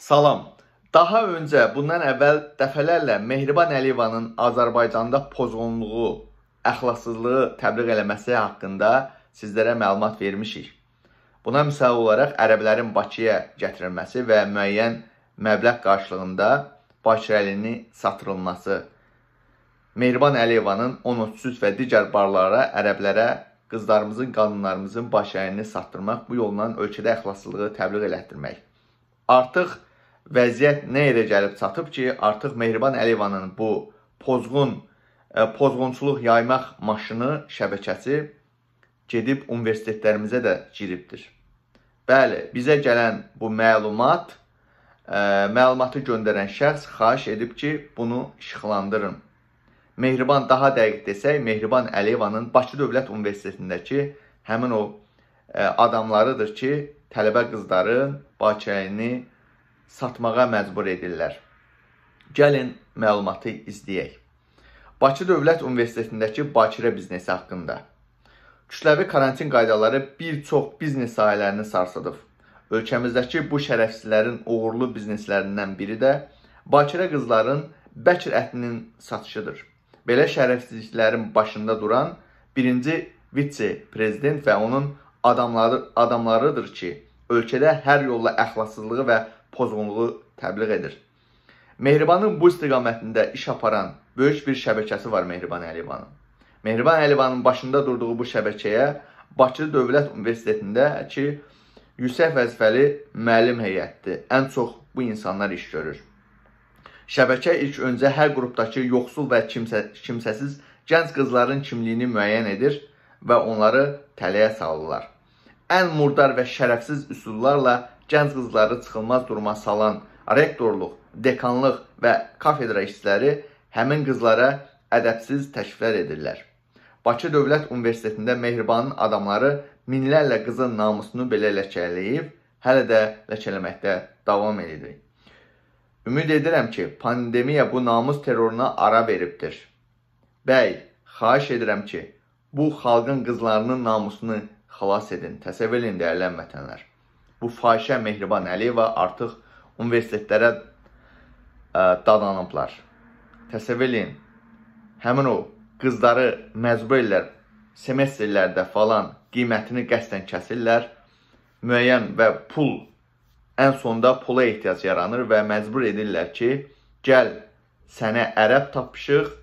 Salam. Daha öncə, bundan əvvəl dəfələrlə Mehriban Əliyevanın Azərbaycanda pozğunluğu, əxlaqsızlığı təbliğ eləməsi haqqında sizlərə məlumat vermişik. Buna misal olaraq ərəblərin Bakıya gətirilməsi və müəyyən məbləğ qarşılığında Bakirəlini satırılması, Mehriban Əliyevanın 13 və digər barlara ərəblərə qızlarımızın, qanunlarımızın Bakirəlini satdırmaq, bu yolla ölkədə əxlaqsızlığı təbliğ elətdirmək. Artıq vəziyyət nə yerə gəlib çatıb ki, artıq Mehriban Əliyevanın bu pozğun e, pozğunçuluq yaymaq maşını şəbəkəsi gedib universitetlərimizə də giribdir. Bəli, bizə gələn bu məlumat ə, e, məlumatı göndərən şəxs xahiş edib ki, bunu işıqlandırın. Mehriban daha dəqiq desək, Mehriban Əliyevanın Bakı Dövlət Universitetindəki həmin o ə, e, adamlarıdır ki, tələbə qızların Bakıyəni satmağa məcbur edirlər. Gəlin məlumatı izləyək. Bakı Dövlət Universitetindəki Bakirə biznesi haqqında. Kütləvi karantin qaydaları bir çox biznes sahələrini sarsıdıb. Ölkəmizdəki bu şərəfsizlərin uğurlu bizneslərindən biri də Bakirə qızların Bəkir ətinin satışıdır. Belə şərəfsizliklərin başında duran birinci vitse-prezident və onun adamları, adamlarıdır ki, ölkədə hər yolla əxlassızlığı və pozğunluğu təbliğ edir. Mehribanın bu istiqamətində iş aparan böyük bir şəbəkəsi var Mehriban Əliyevanın. Mehriban Əliyevanın başında durduğu bu şəbəkəyə Bakı Dövlət Universitetindəki yüksək vəzifəli müəllim heyətidir. Ən çox bu insanlar iş görür. Şəbəkə ilk öncə hər qrupdakı yoxsul və kimsə, kimsəsiz gənc qızların kimliyini müəyyən edir və onları tələyə salırlar ən murdar və şərəfsiz üsullarla gənc qızları çıxılmaz duruma salan rektorluq, dekanlıq və kafedra işçiləri həmin qızlara ədəbsiz təkliflər edirlər. Bakı Dövlət Universitetində Mehribanın adamları minlərlə qızın namusunu belə ləkələyib, hələ də ləkələməkdə davam edir. Ümid edirəm ki, pandemiya bu namus terroruna ara veribdir. Bəy, xahiş edirəm ki, bu xalqın qızlarının namusunu xilas edin, təsəvvür edin dəyərlən vətənlər. Bu fahişə Mehriban Əliyeva artıq universitetlərə ə, dadanıblar. Təsəvvür edin, həmin o qızları məcbur edirlər, semestrlərdə falan qiymətini qəsdən kəsirlər, müəyyən və pul, ən sonda pula ehtiyac yaranır və məcbur edirlər ki, gəl sənə ərəb tapışıq,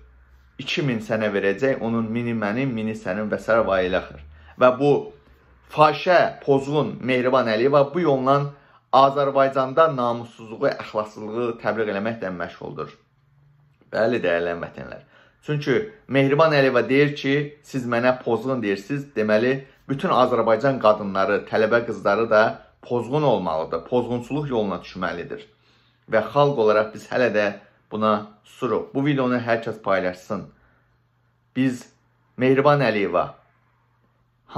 2000 sənə verəcək, onun mini mənim, mini sənin və sərv ailəxir. Və bu Fahişə, pozğun Mehriban Əliyeva bu yolla Azərbaycanda namussuzluğu, əxlassızlığı təbliğ eləməklə məşğuldur. Bəli, dəyərli vətənlər. Çünki Mehriban Əliyeva deyir ki, siz mənə pozğun deyirsiniz, deməli bütün Azərbaycan qadınları, tələbə qızları da pozğun olmalıdır, pozğunçuluq yoluna düşməlidir. Və xalq olaraq biz hələ də buna susuruq. Bu videonu hər kəs paylaşsın. Biz Mehriban Əliyeva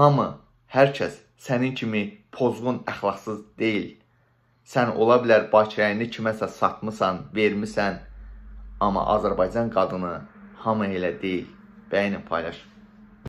hamı hər kəs sənin kimi pozğun, əxlaqsız deyil. Sən ola bilər bakirəyini kiməsə satmısan, vermisən, amma Azərbaycan qadını hamı elə deyil. Bəyənin, paylaşın.